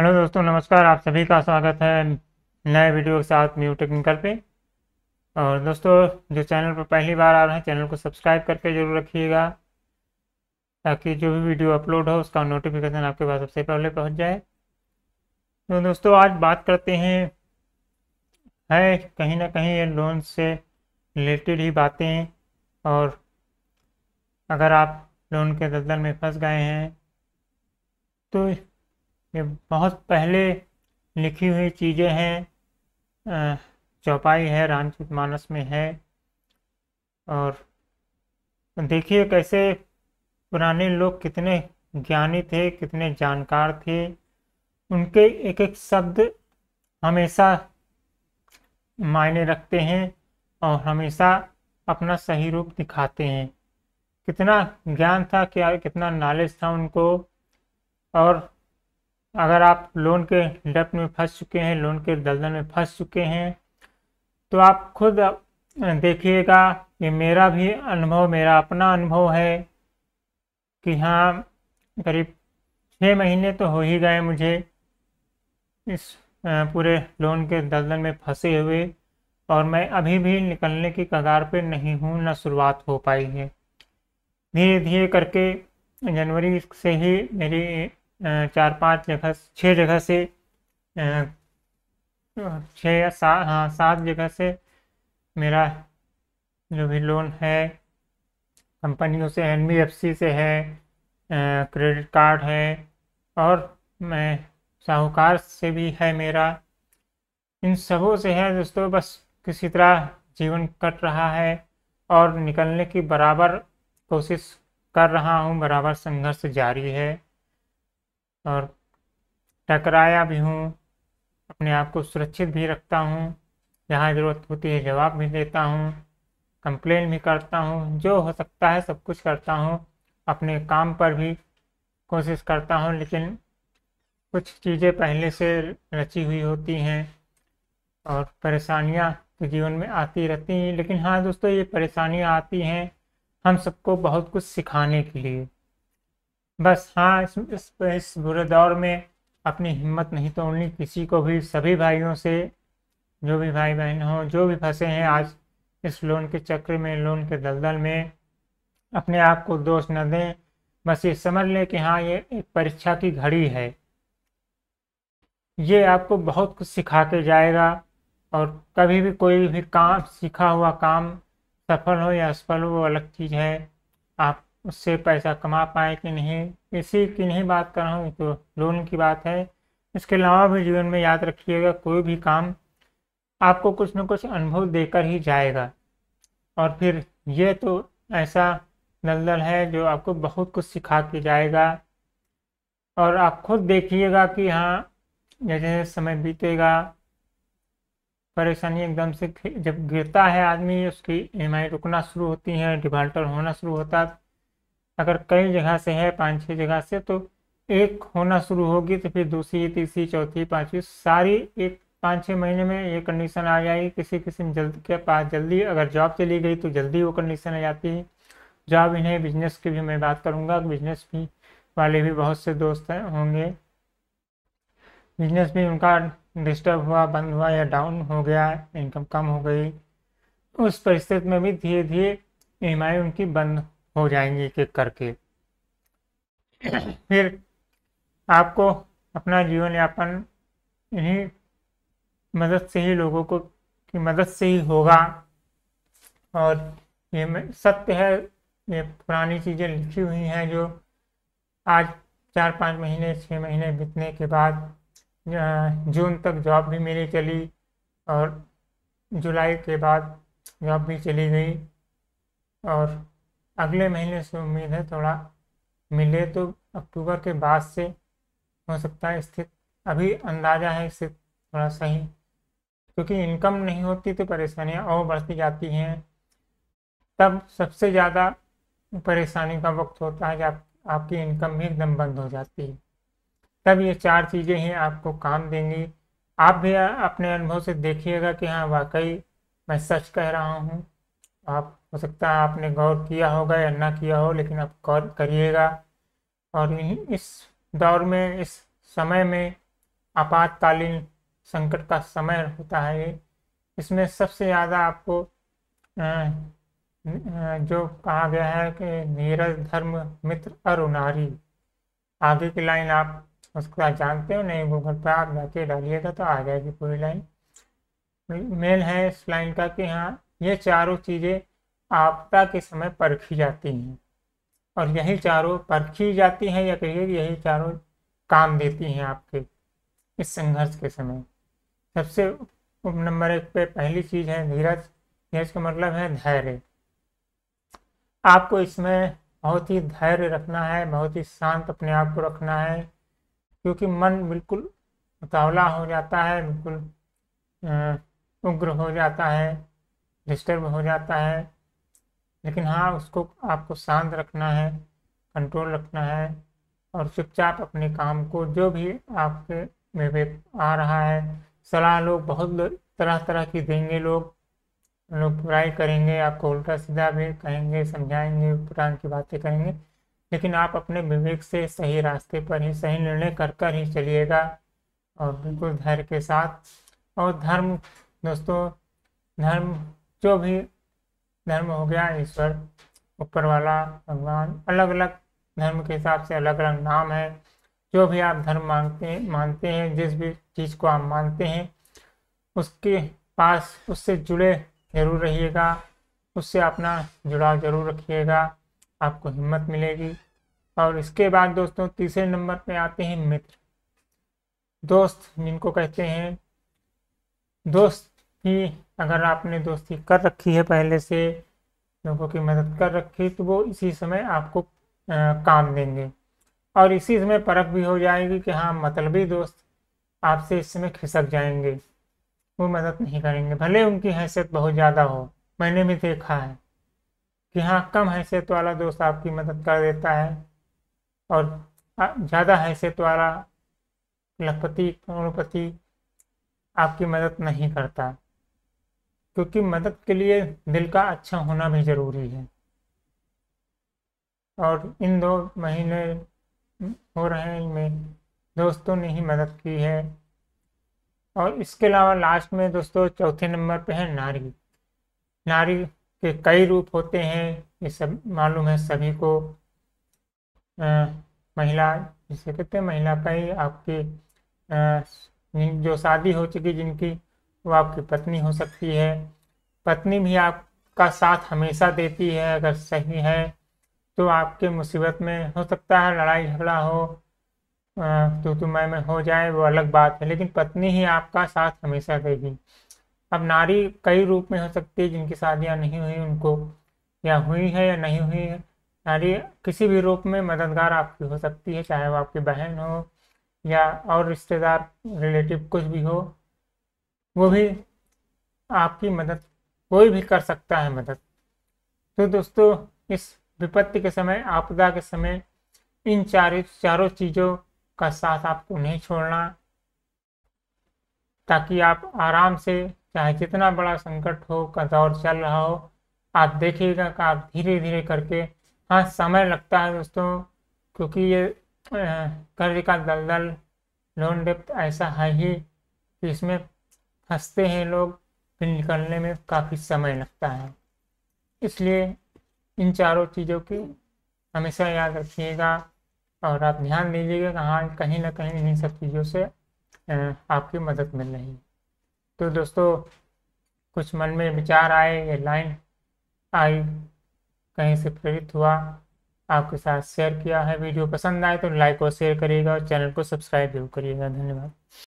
hello दोस्तों नमस्कार आप सभी का स्वागत है नए वीडियो के साथ न्यू टेक्निकल पे और दोस्तों जो चैनल पर पहली बार आ रहे हैं चैनल को सब्सक्राइब करके जरूर रखिएगा ताकि जो भी वीडियो अपलोड हो उसका नोटिफिकेशन आपके पास सबसे पहले पहुंच जाए तो दोस्तों आज बात करते हैं है कहीं ना कहीं ये लोन से रिलेटेड ही बातें और अगर आप लोन के दलदल में फंस गए हैं तो ये बहुत पहले लिखी हुई चीज़ें हैं चौपाई है रामचित मानस में है और देखिए कैसे पुराने लोग कितने ज्ञानी थे कितने जानकार थे उनके एक एक शब्द हमेशा मायने रखते हैं और हमेशा अपना सही रूप दिखाते हैं कितना ज्ञान था क्या कितना नॉलेज था उनको और अगर आप लोन के डेप में फंस चुके हैं लोन के दलदल में फंस चुके हैं तो आप खुद देखिएगा कि मेरा भी अनुभव मेरा अपना अनुभव है कि हाँ करीब छः महीने तो हो ही गए मुझे इस पूरे लोन के दलदल में फंसे हुए और मैं अभी भी निकलने की कगार पे नहीं हूँ ना शुरुआत हो पाई है धीरे धीरे करके जनवरी से ही मेरी चार पाँच जगह छः जगह से छः या सात हाँ सात जगह से मेरा जो भी लोन है कंपनियों से एन बी एफ सी से है क्रेडिट कार्ड है और मैं साहूकार से भी है मेरा इन सबों से है दोस्तों बस किसी तरह जीवन कट रहा है और निकलने की बराबर कोशिश कर रहा हूँ बराबर संघर्ष जारी है और टकराया भी हूँ अपने आप को सुरक्षित भी रखता हूँ जहाँ ज़रूरत होती है जवाब भी देता हूँ कंप्लेन भी करता हूँ जो हो सकता है सब कुछ करता हूँ अपने काम पर भी कोशिश करता हूँ लेकिन कुछ चीज़ें पहले से रची हुई होती हैं और परेशानियाँ तो जीवन में आती रहती हैं लेकिन हाँ दोस्तों ये परेशानियाँ आती हैं हम सबको बहुत कुछ सिखाने के लिए बस हाँ इस, इस, इस बुरे दौर में अपनी हिम्मत नहीं तोड़नी किसी को भी सभी भाइयों से जो भी भाई बहन हो जो भी फंसे हैं आज इस लोन के चक्र में लोन के दलदल में अपने आप को दोष न दें बस ये समझ लें कि हाँ ये एक परीक्षा की घड़ी है ये आपको बहुत कुछ सिखा के जाएगा और कभी भी कोई भी काम सीखा हुआ काम सफल हो या असफल हो वो अलग चीज़ है आप उससे पैसा कमा पाए कि नहीं इसी की नहीं बात कर रहा हूँ तो लोन की बात है इसके अलावा भी जीवन में याद रखिएगा कोई भी काम आपको कुछ ना कुछ अनुभव देकर ही जाएगा और फिर ये तो ऐसा दलदल है जो आपको बहुत कुछ सिखा के जाएगा और आप खुद देखिएगा कि हाँ जैसे समय बीतेगा परेशानी एकदम से जब गिरता है आदमी उसकी ई रुकना शुरू होती है डिफाल्टर होना शुरू होता है अगर कई जगह से है पाँच छः जगह से तो एक होना शुरू होगी तो फिर दूसरी तीसरी चौथी पाँचवीं सारी एक पाँच छः महीने में ये कंडीशन आ जाएगी किसी किसी में जल्द के पास जल्दी अगर जॉब चली गई तो जल्दी वो कंडीशन आ जाती है जॉब इन्हें बिजनेस की भी मैं बात करूँगा बिजनेस भी वाले भी बहुत से दोस्त हैं होंगे बिजनेस भी उनका डिस्टर्ब हुआ बंद हुआ या डाउन हो गया इनकम कम हो गई उस परिस्थिति में भी धीरे धीरे ई उनकी बंद हो जाएंगे एक एक करके फिर आपको अपना जीवन यापन इन्हीं मदद से ही लोगों को की मदद से ही होगा और ये सत्य है ये पुरानी चीज़ें लिखी हुई हैं जो आज चार पाँच महीने छः महीने बीतने के बाद जून तक जॉब भी मेरी चली और जुलाई के बाद जॉब भी चली गई और अगले महीने से उम्मीद है थोड़ा मिले तो अक्टूबर के बाद से हो सकता है स्थित अभी अंदाज़ा है स्थित थोड़ा सही क्योंकि इनकम नहीं होती तो परेशानियाँ और बढ़ती जाती हैं तब सबसे ज़्यादा परेशानी का वक्त होता है जब आप, आपकी इनकम भी एकदम बंद हो जाती है तब ये चार चीज़ें ही आपको काम देंगी आप भी अपने अनुभव से देखिएगा कि हाँ वाकई मैं सच कह रहा हूँ आप हो सकता है आपने गौर किया होगा या ना किया हो लेकिन आप गौर करिएगा और इस दौर में इस समय में आपातकालीन संकट का समय होता है इसमें सबसे ज़्यादा आपको जो कहा गया है कि नीरज धर्म मित्र और नारी आगे की लाइन आप उसका जानते हो नहीं गूगल पर आप जाके डालिएगा तो आ जाएगी पूरी लाइन मेन है इस लाइन का कि हाँ ये चारों चीज़ें आपदा के समय परखी जाती हैं और यही चारों परखी जाती हैं या कहिए यही चारों काम देती हैं आपके इस संघर्ष के समय सबसे उप नंबर एक पे पहली चीज़ है धीरज धीरज का मतलब है धैर्य आपको इसमें बहुत ही धैर्य रखना है बहुत ही शांत अपने आप को रखना है क्योंकि मन बिल्कुल उतावला हो जाता है बिल्कुल उग्र हो जाता है डिस्टर्ब हो जाता है लेकिन हाँ उसको आपको शांत रखना है कंट्रोल रखना है और चुपचाप अपने काम को जो भी आपके विवेक आ रहा है सलाह लोग बहुत तरह तरह की देंगे लोग लोग बुराई करेंगे आपको उल्टा सीधा भी कहेंगे समझाएंगे पुराण की बातें करेंगे लेकिन आप अपने विवेक से सही रास्ते पर ही सही निर्णय कर कर ही चलिएगा और बिल्कुल धैर्य के साथ और धर्म दोस्तों धर्म जो भी धर्म हो गया ईश्वर ऊपर वाला भगवान अलग अलग धर्म के हिसाब से अलग अलग नाम है जो भी आप धर्म मांगते हैं मानते हैं जिस भी चीज़ को आप मानते हैं उसके पास उससे जुड़े जरूर रहिएगा उससे अपना जुड़ाव जरूर रखिएगा आपको हिम्मत मिलेगी और इसके बाद दोस्तों तीसरे नंबर पे आते हैं मित्र दोस्त जिनको कहते हैं दोस्त कि अगर आपने दोस्ती कर रखी है पहले से लोगों की मदद कर रखी तो वो इसी समय आपको आ, काम देंगे और इसी समय परख भी हो जाएगी कि हाँ मतलबी दोस्त आपसे इस समय खिसक जाएंगे वो मदद नहीं करेंगे भले उनकी हैसियत बहुत ज़्यादा हो मैंने भी देखा है कि हाँ कम हैसियत वाला दोस्त आपकी मदद कर देता है और ज़्यादा हैसियत वाला लखपति करोड़पति आपकी मदद नहीं करता क्योंकि मदद के लिए दिल का अच्छा होना भी ज़रूरी है और इन दो महीने हो रहे हैं इनमें दोस्तों ने ही मदद की है और इसके अलावा लास्ट में दोस्तों चौथे नंबर पे है नारी नारी के कई रूप होते हैं ये सब मालूम है सभी को आ, महिला जिसे कहते हैं महिला कई ही आपकी आ, जो शादी हो चुकी जिनकी वो आपकी पत्नी हो सकती है पत्नी भी आपका साथ हमेशा देती है अगर सही है तो आपके मुसीबत में हो सकता है लड़ाई झगड़ा हो तो तुम्हें तो में हो जाए वो अलग बात है लेकिन पत्नी ही आपका साथ हमेशा देगी अब नारी कई रूप में हो सकती है जिनकी शादियाँ नहीं हुई उनको या हुई है या नहीं हुई है नारी किसी भी रूप में मददगार आपकी हो सकती है चाहे वो आपकी बहन हो या और रिश्तेदार रिलेटिव कुछ भी हो वो भी आपकी मदद कोई भी कर सकता है मदद तो दोस्तों इस विपत्ति के समय आपदा के समय इन चार चारों चीज़ों का साथ आपको नहीं छोड़ना ताकि आप आराम से चाहे जितना बड़ा संकट हो का दौर चल रहा हो आप देखिएगा कि आप धीरे धीरे करके हाँ समय लगता है दोस्तों क्योंकि ये कर्ज का दलदल लोन डेप्थ ऐसा है ही इसमें हंसते हैं लोग फिर निकलने में काफ़ी समय लगता है इसलिए इन चारों चीज़ों की हमेशा याद रखिएगा और आप ध्यान दीजिएगा कि हाँ कहीं ना कहीं इन्हीं सब चीज़ों से आपकी मदद मिल रही है तो दोस्तों कुछ मन में विचार आए ये लाइन आई कहीं से प्रेरित हुआ आपके साथ शेयर किया है वीडियो पसंद आए तो लाइक और शेयर करिएगा और चैनल को सब्सक्राइब जरूर करिएगा धन्यवाद